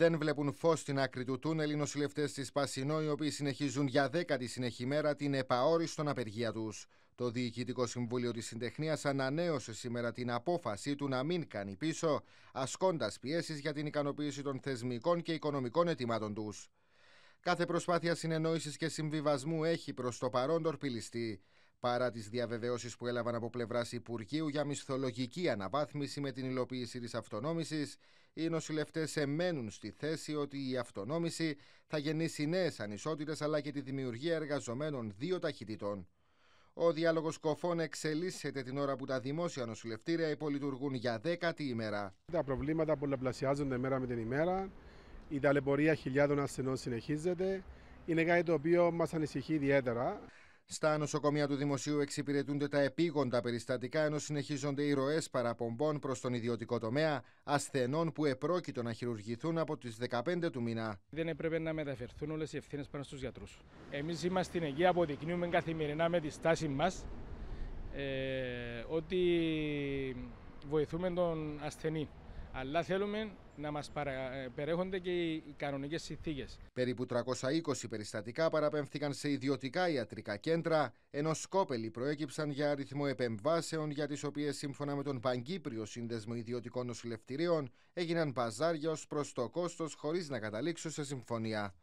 Δεν βλέπουν φως στην άκρη του τούνελ οι νοσηλευτές της Πασινό, οι οποίοι συνεχίζουν για δέκατη συνεχή μέρα την επαόριστον απεργία τους. Το Διοικητικό Συμβούλιο της Συντεχνίας ανανέωσε σήμερα την απόφασή του να μην κάνει πίσω, ασκώντας πιέσεις για την ικανοποίηση των θεσμικών και οικονομικών αιτημάτων τους. Κάθε προσπάθεια συνεννόησης και συμβιβασμού έχει προς το παρόν τορπιλιστεί παρά τις διαβεβαιώσεις που έλαβαν από πλευράς Υπουργείου για μισθολογική αναβάθμιση με την υλοποίηση της αυτονόμησης, οι νοσηλευτές εμένουν στη θέση ότι η αυτονόμηση θα γεννήσει νέες ανισότητες αλλά και τη δημιουργία εργαζομένων δύο ταχυτητών. Ο διάλογος κοφών εξελίσσεται την ώρα που τα δημόσια νοσηλευτήρια υπολειτουργούν για δέκατη ημέρα. Τα προβλήματα πολλαπλασιάζονται μέρα με την ημέρα. Η ταλαιπωρία χιλιάδων ασθενών συνεχίζεται. Είναι κάτι το οποίο μας ανησυχεί ιδιαίτερα. Στα νοσοκομεία του Δημοσίου εξυπηρετούνται τα επίγοντα περιστατικά, ενώ συνεχίζονται οι ροές παραπομπών προς τον ιδιωτικό τομέα ασθενών που επρόκειτο να χειρουργηθούν από τις 15 του μήνα. Δεν έπρεπε να μεταφερθούν όλες οι ευθύνες πάνω στους γιατρούς. Εμείς είμαστε στην Αγία αποδεικνύουμε καθημερινά με τη στάση μας ε, ότι βοηθούμε τον ασθενή αλλά θέλουμε να μας ε, περιέχονται και οι κανονικές συνθήκες. Περίπου 320 περιστατικά παραπέμφθηκαν σε ιδιωτικά ιατρικά κέντρα, ενώ σκόπελοι προέκυψαν για αριθμό επεμβάσεων για τις οποίες σύμφωνα με τον Παγκύπριο Σύνδεσμο Ιδιωτικών Νοσηλευτηρίων έγιναν παζάρια ως προς το κόστος χωρίς να καταλήξουν σε συμφωνία.